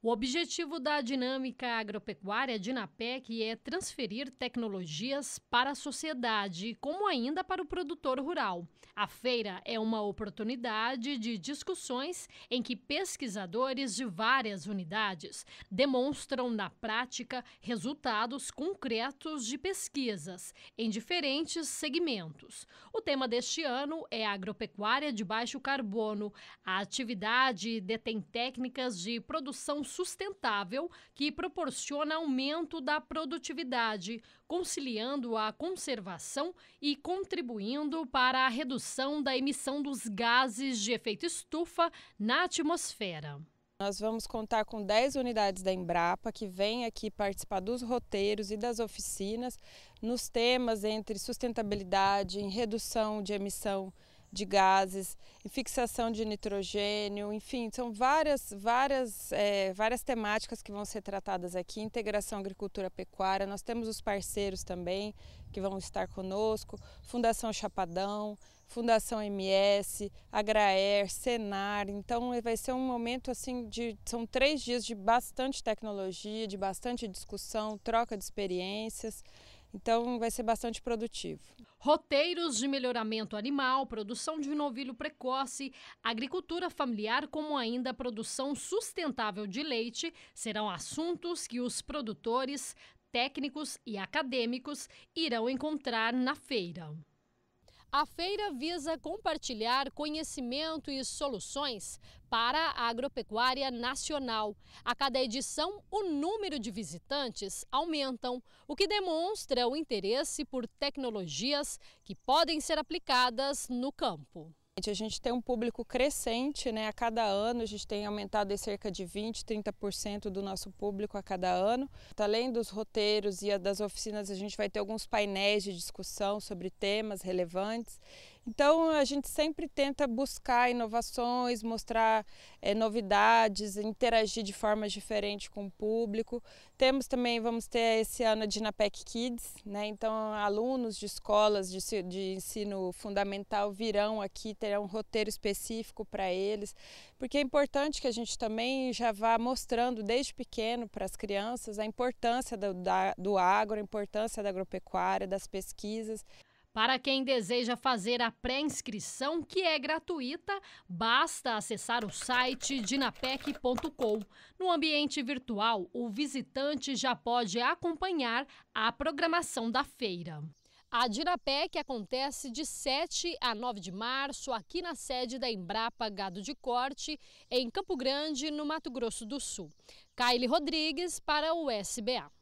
O objetivo da dinâmica agropecuária Dinapec é transferir tecnologias para a sociedade, como ainda para o produtor rural. A feira é uma oportunidade de discussões em que pesquisadores de várias unidades demonstram na prática resultados concretos de pesquisas em diferentes segmentos. O tema deste ano é agropecuária de baixo carbono. A atividade detém técnicas de produção sustentável que proporciona aumento da produtividade, conciliando a conservação e contribuindo para a redução da emissão dos gases de efeito estufa na atmosfera. Nós vamos contar com 10 unidades da Embrapa que vêm aqui participar dos roteiros e das oficinas nos temas entre sustentabilidade, redução de emissão de gases, fixação de nitrogênio, enfim, são várias, várias, é, várias temáticas que vão ser tratadas aqui, integração agricultura-pecuária, nós temos os parceiros também que vão estar conosco, Fundação Chapadão, Fundação MS, Agraer, Senar, então vai ser um momento assim de, são três dias de bastante tecnologia, de bastante discussão, troca de experiências, então vai ser bastante produtivo. Roteiros de melhoramento animal, produção de novilho precoce, agricultura familiar, como ainda produção sustentável de leite, serão assuntos que os produtores, técnicos e acadêmicos irão encontrar na feira. A feira visa compartilhar conhecimento e soluções para a agropecuária nacional. A cada edição, o número de visitantes aumentam, o que demonstra o interesse por tecnologias que podem ser aplicadas no campo. A gente tem um público crescente, né? A cada ano a gente tem aumentado em cerca de 20, 30% do nosso público a cada ano. Então, além dos roteiros e das oficinas, a gente vai ter alguns painéis de discussão sobre temas relevantes então a gente sempre tenta buscar inovações, mostrar é, novidades, interagir de formas diferentes com o público. Temos também, vamos ter esse ano a Dinapec Kids, né? então alunos de escolas de, de ensino fundamental virão aqui, terão um roteiro específico para eles, porque é importante que a gente também já vá mostrando desde pequeno para as crianças a importância do, da, do agro, a importância da agropecuária, das pesquisas. Para quem deseja fazer a pré-inscrição, que é gratuita, basta acessar o site dinapec.com. No ambiente virtual, o visitante já pode acompanhar a programação da feira. A Dinapec acontece de 7 a 9 de março aqui na sede da Embrapa Gado de Corte, em Campo Grande, no Mato Grosso do Sul. Kylie Rodrigues para o SBA.